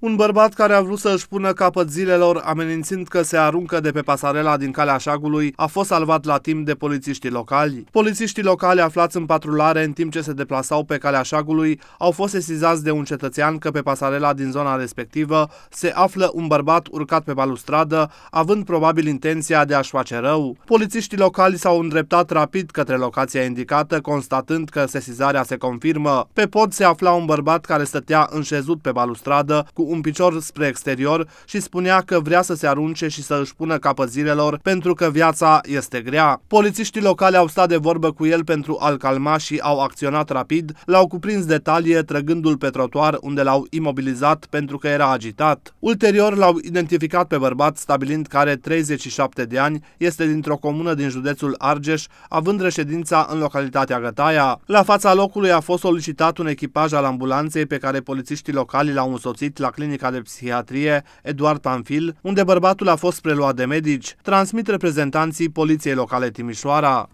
Un bărbat care a vrut să își pună capăt zilelor amenințind că se aruncă de pe pasarela din calea șagului a fost salvat la timp de polițiștii locali. Polițiștii locali aflați în patrulare în timp ce se deplasau pe calea șagului au fost sesizați de un cetățean că pe pasarela din zona respectivă se află un bărbat urcat pe balustradă, având probabil intenția de a-și face rău. Polițiștii locali s-au îndreptat rapid către locația indicată, constatând că sesizarea se confirmă. Pe pod se afla un bărbat care stătea înșezut pe balustradă cu un picior spre exterior și spunea că vrea să se arunce și să își pună capăzirelor pentru că viața este grea. Polițiștii locale au stat de vorbă cu el pentru a-l calma și au acționat rapid, l-au cuprins de talie trăgându-l pe trotuar unde l-au imobilizat pentru că era agitat. Ulterior l-au identificat pe bărbat stabilind că are 37 de ani, este dintr-o comună din județul Argeș, având reședința în localitatea Gătaia. La fața locului a fost solicitat un echipaj al ambulanței pe care polițiștii locali l-au însoțit la clinica de psihiatrie Eduard Panfil, unde bărbatul a fost preluat de medici, transmit reprezentanții Poliției Locale Timișoara.